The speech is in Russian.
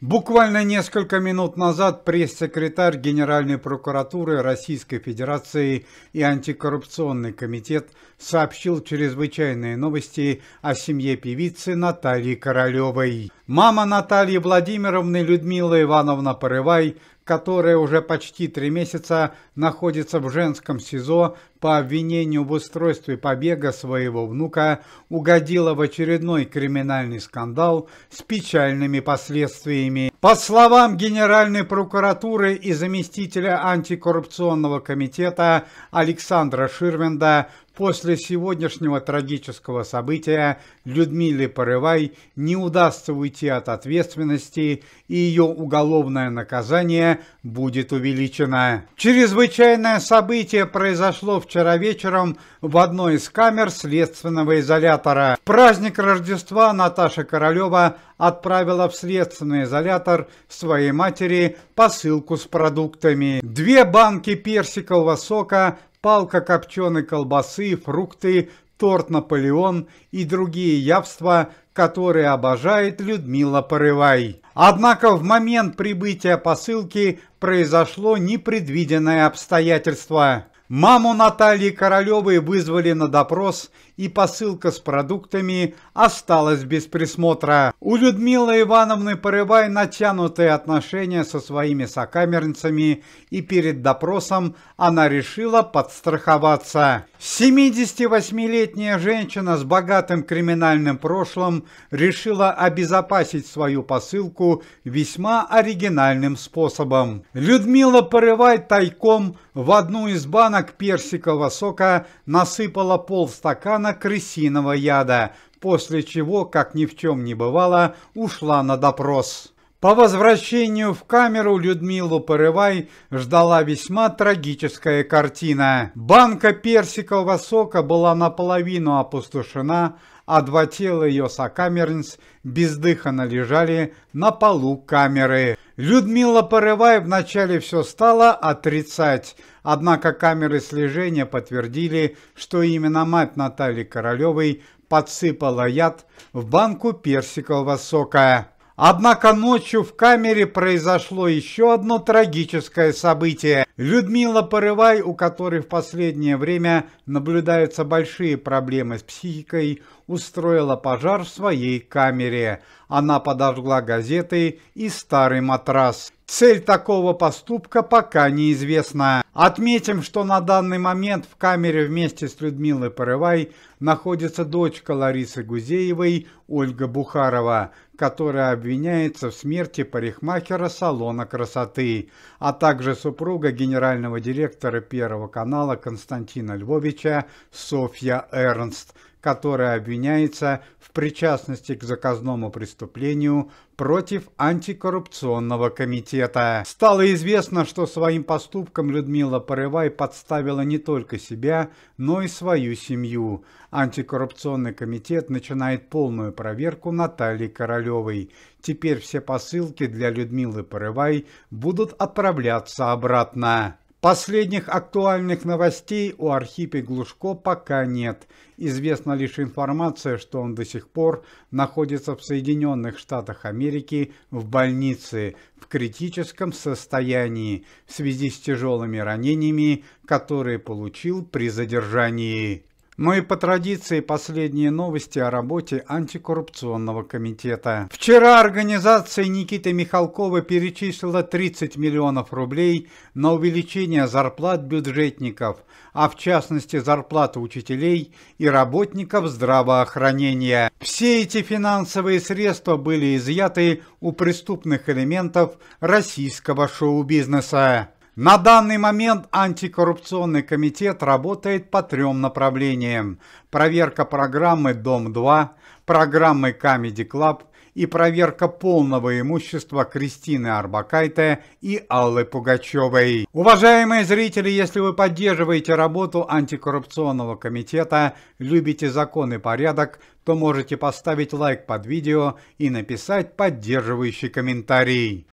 Буквально несколько минут назад пресс-секретарь Генеральной прокуратуры Российской Федерации и антикоррупционный комитет сообщил чрезвычайные новости о семье певицы Натальи Королевой. Мама Натальи Владимировны Людмила Ивановна Порывай которая уже почти три месяца находится в женском СИЗО по обвинению в устройстве побега своего внука, угодила в очередной криминальный скандал с печальными последствиями. По словам Генеральной прокуратуры и заместителя антикоррупционного комитета Александра Ширвинда, После сегодняшнего трагического события Людмиле Порывай не удастся уйти от ответственности, и ее уголовное наказание будет увеличено. Чрезвычайное событие произошло вчера вечером в одной из камер следственного изолятора. В праздник Рождества Наташа Королева отправила в следственный изолятор своей матери посылку с продуктами. Две банки персикового сока палка копченой колбасы, фрукты, торт «Наполеон» и другие явства, которые обожает Людмила Порывай. Однако в момент прибытия посылки произошло непредвиденное обстоятельство. Маму Натальи Королевой вызвали на допрос, и посылка с продуктами осталась без присмотра. У Людмилы Ивановны Порывай натянутые отношения со своими сокамерницами, и перед допросом она решила подстраховаться. 78-летняя женщина с богатым криминальным прошлым решила обезопасить свою посылку весьма оригинальным способом. Людмила Порывай тайком в одну из банок персикового сока насыпала полстакана крысиного яда, после чего, как ни в чем не бывало, ушла на допрос. По возвращению в камеру Людмилу Порывай ждала весьма трагическая картина. Банка персикового сока была наполовину опустошена, а два тела ее сокамерниц бездыханно лежали на полу камеры. Людмила Порывай вначале все стала отрицать, однако камеры слежения подтвердили, что именно мать Натальи Королевой подсыпала яд в банку персикового сока. Однако ночью в камере произошло еще одно трагическое событие. Людмила Порывай, у которой в последнее время наблюдаются большие проблемы с психикой, устроила пожар в своей камере. Она подожгла газеты и старый матрас. Цель такого поступка пока неизвестна. Отметим, что на данный момент в камере вместе с Людмилой Порывай находится дочка Ларисы Гузеевой Ольга Бухарова, которая обвиняется в смерти парикмахера салона красоты, а также супруга генерального директора Первого канала Константина Львовича Софья Эрнст, которая обвиняется в причастности к заказному преступлению против антикоррупционного комитета. Стало известно, что своим поступком Людмила Порывай подставила не только себя, но и свою семью. Антикоррупционный комитет начинает полную проверку Натальи Королевой. Теперь все посылки для Людмилы Порывай будут отправляться обратно. Последних актуальных новостей у Архипе Глушко пока нет. Известна лишь информация, что он до сих пор находится в Соединенных Штатах Америки в больнице в критическом состоянии в связи с тяжелыми ранениями, которые получил при задержании. Ну и по традиции последние новости о работе антикоррупционного комитета. Вчера организация Никиты Михалкова перечислила 30 миллионов рублей на увеличение зарплат бюджетников, а в частности зарплаты учителей и работников здравоохранения. Все эти финансовые средства были изъяты у преступных элементов российского шоу-бизнеса. На данный момент антикоррупционный комитет работает по трем направлениям. Проверка программы «Дом-2», программы «Камеди Клаб» и проверка полного имущества Кристины Арбакайте и Аллы Пугачевой. Уважаемые зрители, если вы поддерживаете работу антикоррупционного комитета, любите закон и порядок, то можете поставить лайк под видео и написать поддерживающий комментарий.